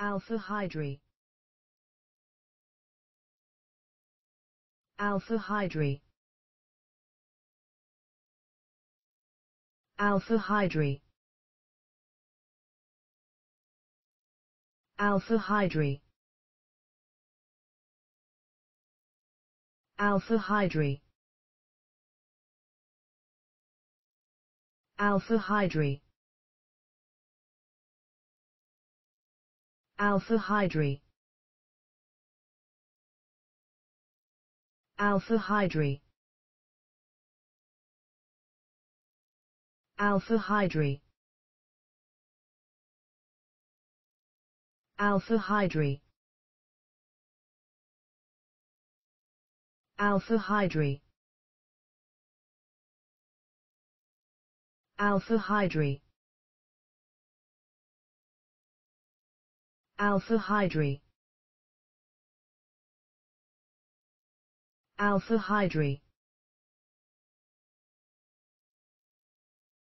alpha-hydri alpha-hydri alpha-hydri alpha-hydri alpha-hydri alpha-hydri alpha-hydri alpha-hydri alpha-hydri alpha-hydri alpha-hydri alpha-hydri alpha-hydri alpha-hydri